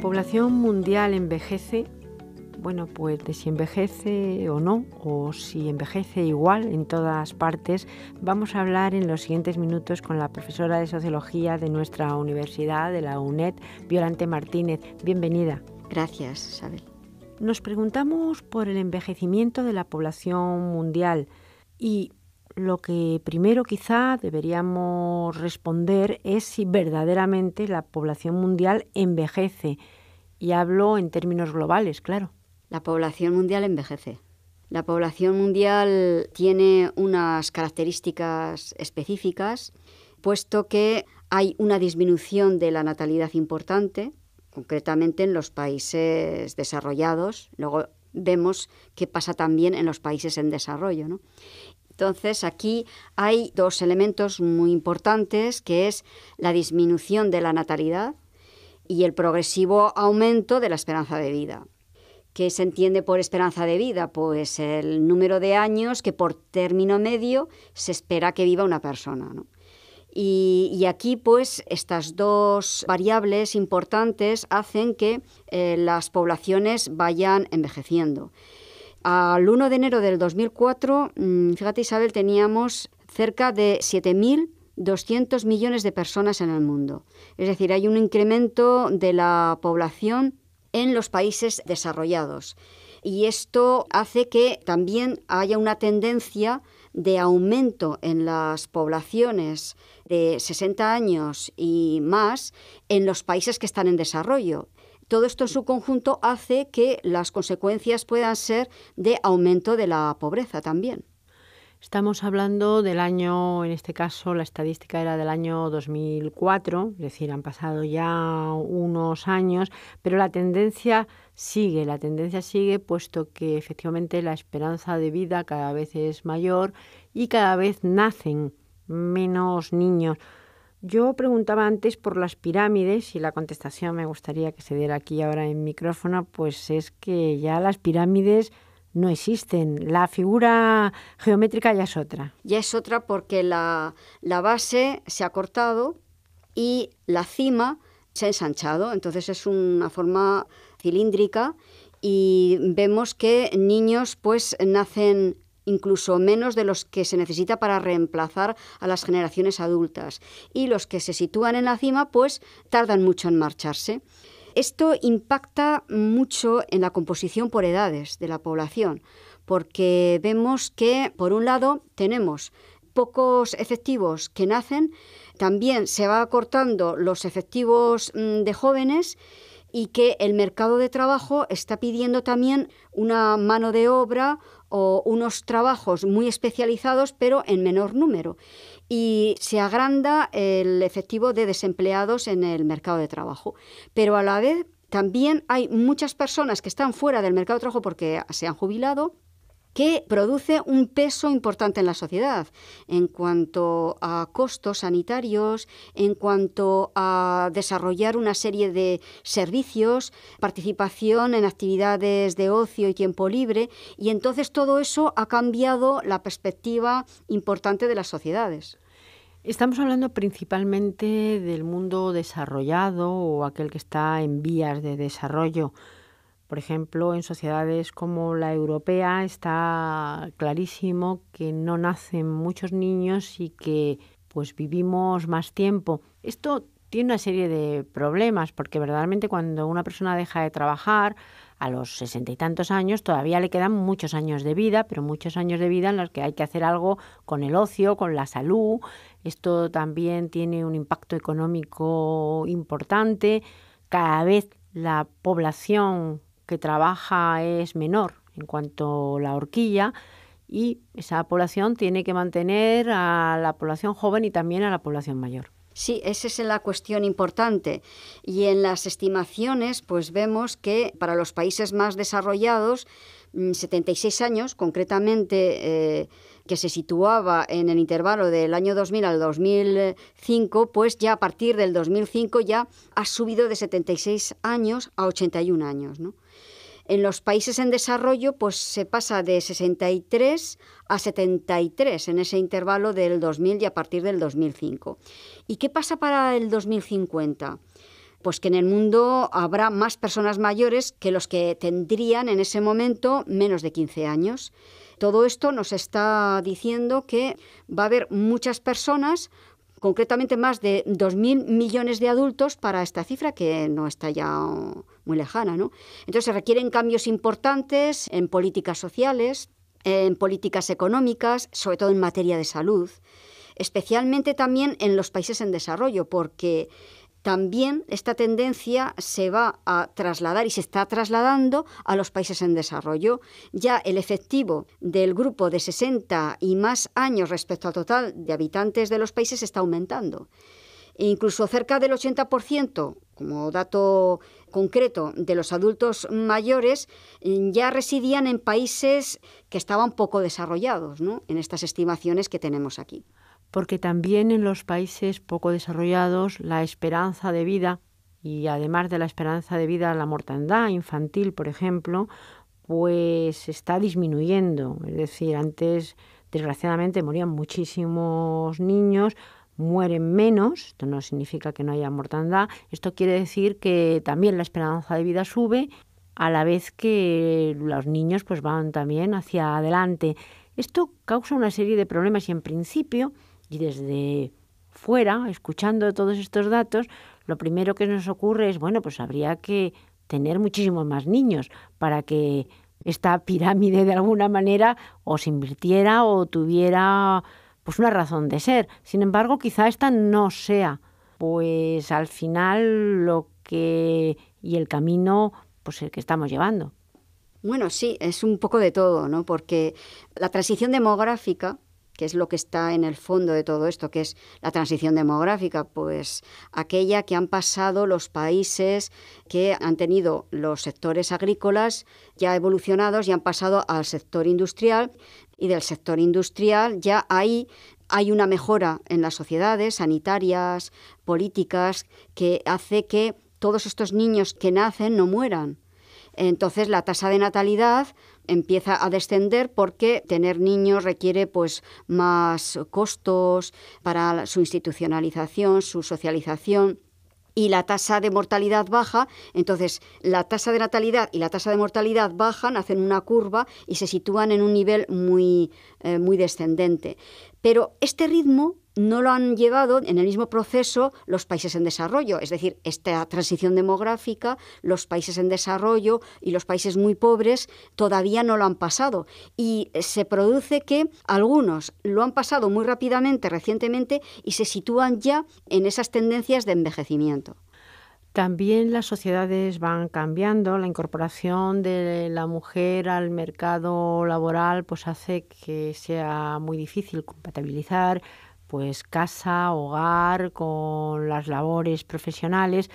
población mundial envejece, bueno, pues de si envejece o no, o si envejece igual en todas partes, vamos a hablar en los siguientes minutos con la profesora de Sociología de nuestra universidad, de la UNED, Violante Martínez. Bienvenida. Gracias, Isabel. Nos preguntamos por el envejecimiento de la población mundial y lo que primero quizá deberíamos responder es si verdaderamente la población mundial envejece. Y hablo en términos globales, claro. La población mundial envejece. La población mundial tiene unas características específicas, puesto que hay una disminución de la natalidad importante, concretamente en los países desarrollados. Luego vemos qué pasa también en los países en desarrollo. ¿no? Entonces, aquí hay dos elementos muy importantes, que es la disminución de la natalidad y el progresivo aumento de la esperanza de vida. ¿Qué se entiende por esperanza de vida? Pues el número de años que por término medio se espera que viva una persona. Y, aquí, pues, estas dos variables importantes hacen que eh, las poblaciones vayan envejeciendo. Al 1 de enero del 2004, mm, fíjate Isabel, teníamos cerca de 7.200 millones de personas en el mundo. Es decir, hay un incremento de la población en los países desarrollados. Y esto hace que también haya una tendencia de aumento en las poblaciones de 60 años y más en los países que están en desarrollo. Todo esto en su conjunto hace que las consecuencias puedan ser de aumento de la pobreza también. Estamos hablando del año, en este caso la estadística era del año 2004, es decir, han pasado ya unos años, pero la tendencia sigue, la tendencia sigue puesto que efectivamente la esperanza de vida cada vez es mayor y cada vez nacen menos niños. Yo preguntaba antes por las pirámides y la contestación me gustaría que se diera aquí ahora en micrófono, pues es que ya las pirámides no existen. La figura geométrica ya es otra. Ya es otra porque la, la base se ha cortado y la cima se ha ensanchado, entonces es una forma cilíndrica y vemos que niños pues nacen incluso menos de los que se necesita para reemplazar a las generaciones adultas. Y los que se sitúan en la cima, pues tardan mucho en marcharse. Esto impacta mucho en la composición por edades de la población, porque vemos que, por un lado, tenemos pocos efectivos que nacen, también se va acortando los efectivos mm, de jóvenes y que el mercado de trabajo está pidiendo también una mano de obra o unos trabajos muy especializados, pero en menor número. Y se agranda el efectivo de desempleados en el mercado de trabajo. Pero a la vez también hay muchas personas que están fuera del mercado de trabajo porque se han jubilado que produce un peso importante en la sociedad en cuanto a costos sanitarios, en cuanto a desarrollar una serie de servicios, participación en actividades de ocio y tiempo libre, y entonces todo eso ha cambiado la perspectiva importante de las sociedades. Estamos hablando principalmente del mundo desarrollado o aquel que está en vías de desarrollo. Por ejemplo, en sociedades como la europea está clarísimo que no nacen muchos niños y que pues vivimos más tiempo. Esto tiene una serie de problemas, porque verdaderamente cuando una persona deja de trabajar a los sesenta y tantos años, todavía le quedan muchos años de vida, pero muchos años de vida en los que hay que hacer algo con el ocio, con la salud. Esto también tiene un impacto económico importante. Cada vez la población que trabaja es menor en cuanto a la horquilla y esa población tiene que mantener a la población joven y también a la población mayor. Sí, esa es la cuestión importante. Y en las estimaciones, pues vemos que para los países más desarrollados, 76 mm, años, concretamente, eh, que se situaba en el intervalo del año 2000 al 2005, pues ya a partir del 2005 ya ha subido de 76 años a 81 años, ¿no? En los países en desarrollo pues, se pasa de 63 a 73 en ese intervalo del 2000 y a partir del 2005. ¿Y qué pasa para el 2050? pues que en el mundo habrá más personas mayores que los que tendrían en ese momento menos de 15 años. Todo esto nos está diciendo que va a haber muchas personas, concretamente más de 2.000 millones de adultos para esta cifra que no está ya muy lejana. Entonces se requieren cambios importantes en políticas sociales, en políticas económicas, sobre todo en materia de salud, especialmente también en los países en desarrollo, porque también esta tendencia se va a trasladar y se está trasladando a los países en desarrollo. Ya el efectivo del grupo de 60 y más años respecto al total de habitantes de los países está aumentando. E incluso cerca del 80%, como dato concreto, de los adultos mayores mm, ya residían en países que estaban poco desarrollados, ¿no? en estas estimaciones que tenemos aquí. Porque también en los países poco desarrollados la esperanza de vida y además de la esperanza de vida la mortandad infantil, por ejemplo, pues está disminuyendo. Es decir, antes desgraciadamente morían muchísimos niños, mueren menos, esto no significa que no haya mortandad, esto quiere decir que también la esperanza de vida sube, a la vez que los niños pues van también hacia adelante. Esto causa una serie de problemas y en principio, y desde fuera, escuchando todos estos datos, lo primero que nos ocurre es, bueno, pues habría que tener muchísimos más niños para que esta pirámide de alguna manera o se invirtiera o tuviera pues una razón de ser. Sin embargo, quizá esta no sea. Pues al final lo que y el camino pues el que estamos llevando. Bueno, sí, es un poco de todo, ¿no? Porque la transición demográfica que es lo que está en el fondo de todo esto, que es la transición demográfica, pues aquella que han pasado los países que han tenido los sectores agrícolas ya evolucionados y han pasado al sector industrial, y del sector industrial, ya hay una mejora en las sociedades sanitarias, políticas, que hace que todos estos niños que nacen no mueran. Entonces la tasa de natalidad empieza a descender porque tener niños requiere pues más costos para su institucionalización, su socialización y la tasa de mortalidad baja, entonces la tasa de natalidad y la tasa de mortalidad bajan, hacen una curva y se sitúan en un nivel muy, eh, muy descendente. Pero este ritmo no lo han llevado en el mismo proceso los países en desarrollo, es decir, esta transición demográfica, los países en desarrollo y los países muy pobres todavía no lo han pasado. Y se produce que algunos lo han pasado muy rápidamente, recientemente, y se sitúan ya en esas tendencias de envejecimiento. También las sociedades van cambiando, la incorporación de la mujer al mercado laboral pues hace que sea muy difícil compatibilizar pues casa, hogar, con las labores profesionales,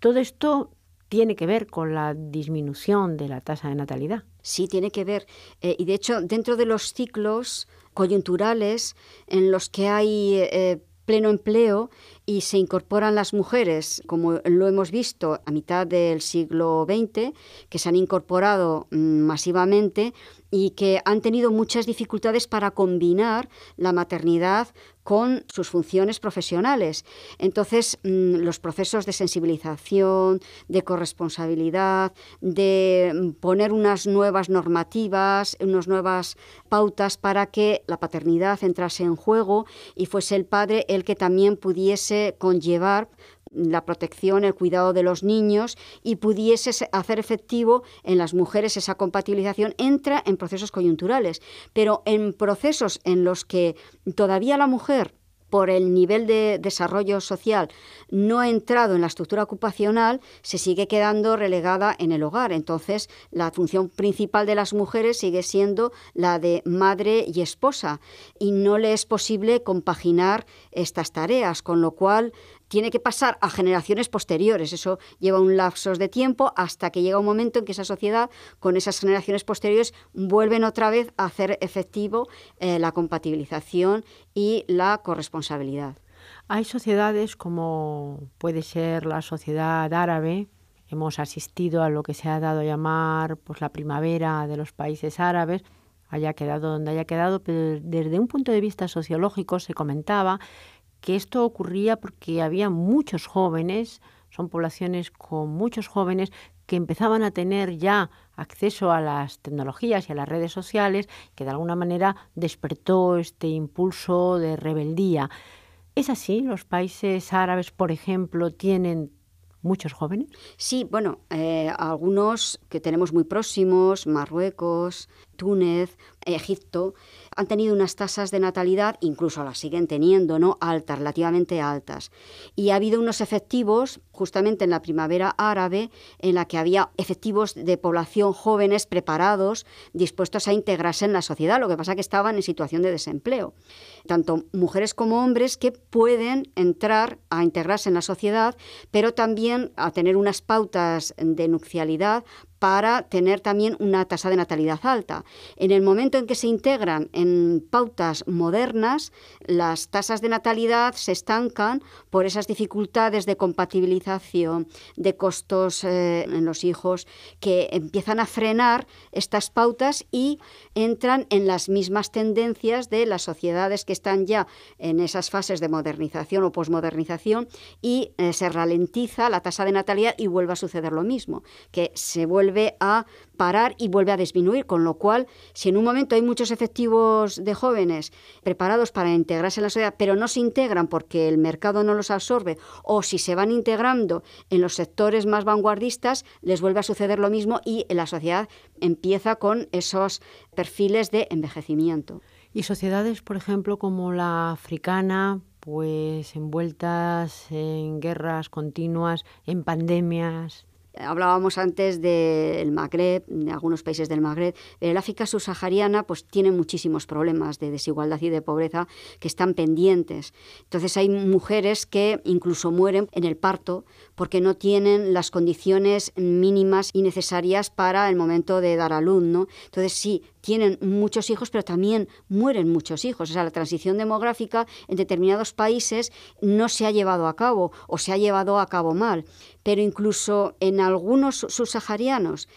todo esto tiene que ver con la disminución de la tasa de natalidad. Sí, tiene que ver. Eh, y de hecho, dentro de los ciclos coyunturales en los que hay eh, pleno empleo y se incorporan las mujeres, como lo hemos visto a mitad del siglo XX, que se han incorporado mm, masivamente y que han tenido muchas dificultades para combinar la maternidad con sus funciones profesionales. Entonces, mm, los procesos de sensibilización, de corresponsabilidad, de mm, poner unas nuevas normativas, unas nuevas pautas para que la paternidad entrase en juego y fuese el padre el que también pudiese conllevar la protección, el cuidado de los niños y pudiese hacer efectivo en las mujeres esa compatibilización, entra en procesos coyunturales. Pero en procesos en los que todavía la mujer por el nivel de desarrollo social no ha entrado en la estructura ocupacional, se sigue quedando relegada en el hogar. Entonces, la función principal de las mujeres sigue siendo la de madre y esposa y no le es posible compaginar estas tareas, con lo cual tiene que pasar a generaciones posteriores. Eso lleva un lapso de tiempo hasta que llega un momento en que esa sociedad, con esas generaciones posteriores, vuelven otra vez a hacer efectivo eh, la compatibilización y la corresponsabilidad. Hay sociedades como puede ser la sociedad árabe, hemos asistido a lo que se ha dado a llamar pues, la primavera de los países árabes, haya quedado donde haya quedado, pero desde un punto de vista sociológico se comentaba que esto ocurría porque había muchos jóvenes, son poblaciones con muchos jóvenes que empezaban a tener ya acceso a las tecnologías y a las redes sociales, que de alguna manera despertó este impulso de rebeldía. ¿Es así? ¿Los países árabes, por ejemplo, tienen muchos jóvenes? Sí, bueno, eh, algunos que tenemos muy próximos, Marruecos, Túnez, Egipto, han tenido unas tasas de natalidad, incluso las siguen teniendo, ¿no? Altas, relativamente altas. Y ha habido unos efectivos justamente en la primavera árabe, en la que había efectivos de población jóvenes preparados, dispuestos a integrarse en la sociedad. Lo que pasa que estaban en situación de desempleo. Tanto mujeres como hombres que pueden entrar a integrarse en la sociedad, pero también a tener unas pautas de nupcialidad para tener también una tasa de natalidad alta. En el momento en que se integran en pautas modernas, las tasas de natalidad se estancan por esas dificultades de compatibilización de costos eh, en los hijos, que empiezan a frenar estas pautas y entran en las mismas tendencias de las sociedades que están ya en esas fases de modernización o posmodernización y eh, se ralentiza la tasa de natalidad y vuelve a suceder lo mismo, que se vuelve a parar y vuelve a disminuir, con lo cual, si en un momento hay muchos efectivos de jóvenes preparados para integrarse en la sociedad, pero no se integran porque el mercado no los absorbe, o si se van integrando, en los sectores más vanguardistas, les vuelve a suceder lo mismo y la sociedad empieza con esos perfiles de envejecimiento. Y sociedades, por ejemplo, como la africana, pues envueltas en guerras continuas, en pandemias. Hablábamos antes del Magreb, de algunos países del Magreb. El África subsahariana pues, tiene muchísimos problemas de desigualdad y de pobreza que están pendientes. Entonces hay mujeres que incluso mueren en el parto porque no tienen las condiciones mínimas y necesarias para el momento de dar a luz. Entonces sí, tienen muchos hijos, pero también mueren muchos hijos. O sea, la transición demográfica en determinados países no se ha llevado a cabo o se ha llevado a cabo mal. Pero incluso en algunos subsaharianos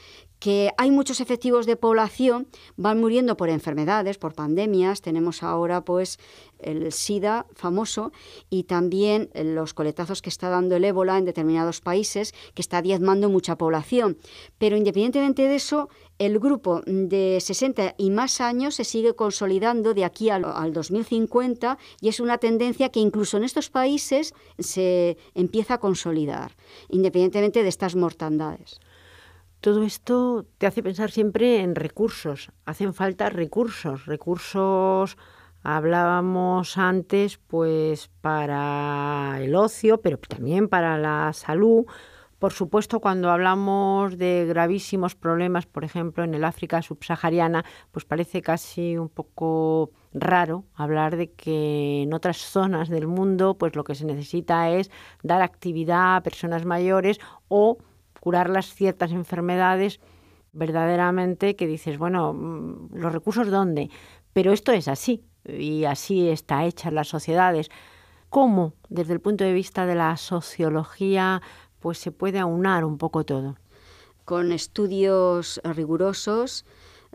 que hay muchos efectivos de población, van muriendo por enfermedades, por pandemias, tenemos ahora pues el SIDA famoso y también los coletazos que está dando el ébola en determinados países, que está diezmando mucha población. Pero independientemente de eso, el grupo de 60 y más años se sigue consolidando de aquí al, al 2050 y es una tendencia que incluso en estos países se empieza a consolidar, independientemente de estas mortandades. Todo esto te hace pensar siempre en recursos. Hacen falta recursos, recursos hablábamos antes pues para el ocio, pero también para la salud. Por supuesto, cuando hablamos de gravísimos problemas, por ejemplo, en el África subsahariana, pues parece casi un poco raro hablar de que en otras zonas del mundo pues lo que se necesita es dar actividad a personas mayores o curar las ciertas enfermedades verdaderamente que dices, bueno, mm, los recursos dónde, pero esto es así y así está hecha las sociedades. ¿Cómo desde el punto de vista de la sociología pues se puede aunar un poco todo? Con estudios rigurosos,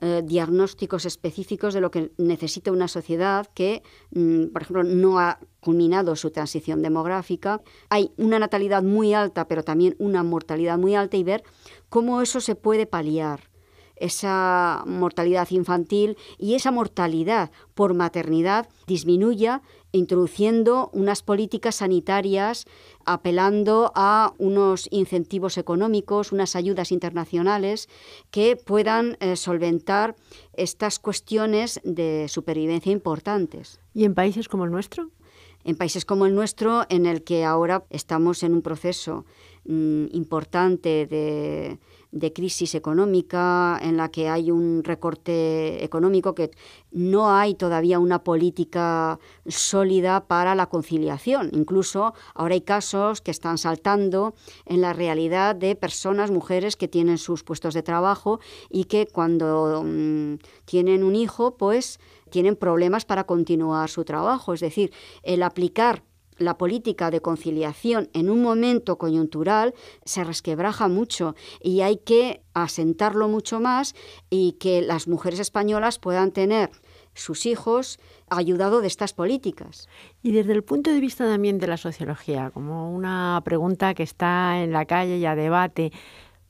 eh, diagnósticos específicos de lo que necesita una sociedad que, mm, por ejemplo, no ha culminado su transición demográfica. Hay una natalidad muy alta, pero también una mortalidad muy alta y ver cómo eso se puede paliar esa mortalidad infantil y esa mortalidad por maternidad disminuya introduciendo unas políticas sanitarias, apelando a unos incentivos económicos, unas ayudas internacionales que puedan eh, solventar estas cuestiones de supervivencia importantes. ¿Y en países como el nuestro? En países como el nuestro, en el que ahora estamos en un proceso Mm, importante de, crisis económica, en la que hay un recorte económico, que no hay todavía una política sólida para la conciliación. Incluso ahora hay casos que están saltando en la realidad de personas, mujeres que tienen sus puestos de trabajo y que cuando mm, tienen un hijo, pues tienen problemas para continuar su trabajo. Es decir, el aplicar la política de conciliación en un momento coyuntural se resquebraja mucho y hay que asentarlo mucho más y que las mujeres españolas puedan tener sus hijos ayudado de estas políticas. Y desde el punto de vista también de la sociología, como una pregunta que está en la calle y a debate,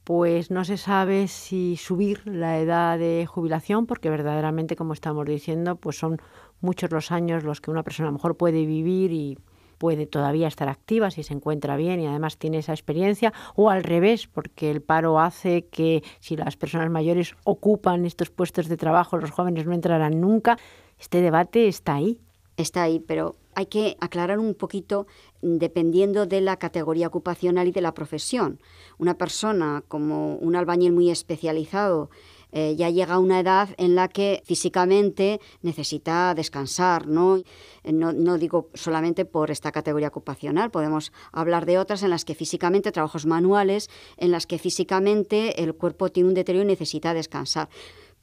pues no se sabe si subir la edad de jubilación, porque verdaderamente, como estamos diciendo, pues son muchos los años los que una persona a lo mejor puede vivir y puede todavía estar activa si se encuentra bien y además tiene esa experiencia, o al revés, porque el paro hace que si las personas mayores ocupan estos puestos de trabajo, los jóvenes no entrarán nunca. Este debate está ahí. Está ahí, pero hay que aclarar un poquito dependiendo de la categoría ocupacional y de la profesión. Una persona como un albañil muy especializado eh, ya llega a una edad en la que físicamente necesita descansar, eh, ¿no? ¿no? digo solamente por esta categoría ocupacional, podemos hablar de otras en las que físicamente, trabajos manuales, en las que físicamente el cuerpo tiene un deterioro y necesita descansar.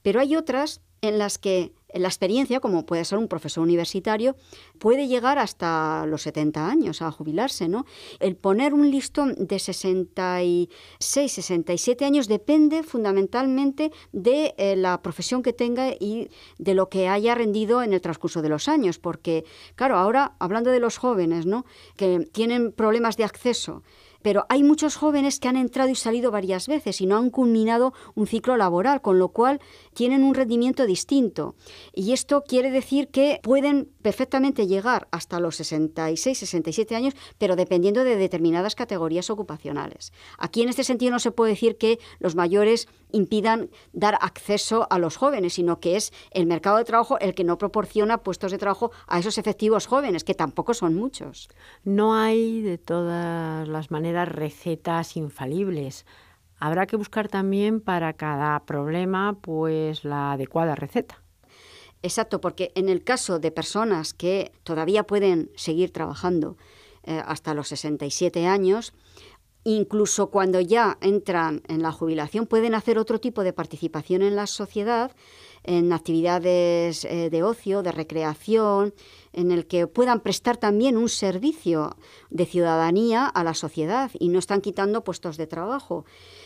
Pero hay otras en las que la experiencia, como puede ser un profesor universitario, puede llegar hasta los 70 años a jubilarse, ¿no? El poner un listón de 66, 67 años depende fundamentalmente de eh, la profesión que tenga y de lo que haya rendido en el transcurso de los años, porque claro, ahora hablando de los jóvenes, ¿no? que tienen problemas de acceso pero hay muchos jóvenes que han entrado y salido varias veces y no han culminado un ciclo laboral, con lo cual tienen un rendimiento distinto. Y esto quiere decir que pueden perfectamente llegar hasta los 66, 67 años, pero dependiendo de determinadas categorías ocupacionales. Aquí en este sentido no se puede decir que los mayores impidan dar acceso a los jóvenes, sino que es el mercado de trabajo el que no proporciona puestos de trabajo a esos efectivos jóvenes, que tampoco son muchos. No hay de todas las maneras recetas infalibles. Habrá que buscar también para cada problema pues la adecuada receta. Exacto, porque en el caso de personas que todavía pueden seguir trabajando eh, hasta los 67 años, incluso cuando ya entran en la jubilación, pueden hacer otro tipo de participación en la sociedad, en actividades eh, de ocio, de recreación, en el que puedan prestar también un servicio de ciudadanía a la sociedad y no están quitando puestos de trabajo.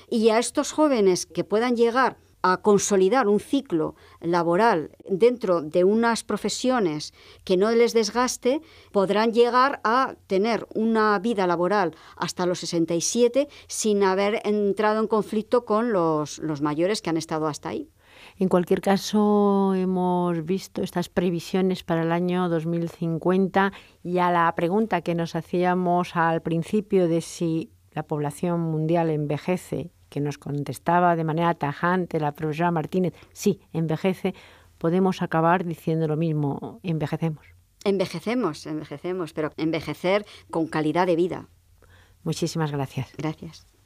Y a estos jóvenes que puedan llegar a consolidar un ciclo laboral dentro de unas profesiones que no les desgaste, podrán llegar a tener una vida laboral hasta los 67 sin haber entrado en conflicto con los, mayores que han estado hasta ahí. En cualquier caso, hemos visto estas previsiones para el año 2050 y a la pregunta que nos hacíamos al principio de si la población mundial envejece que nos contestaba de manera tajante la profesora Martínez, sí, envejece, podemos acabar diciendo lo mismo, envejecemos. Envejecemos, envejecemos, pero envejecer con calidad de vida. Muchísimas gracias. Gracias.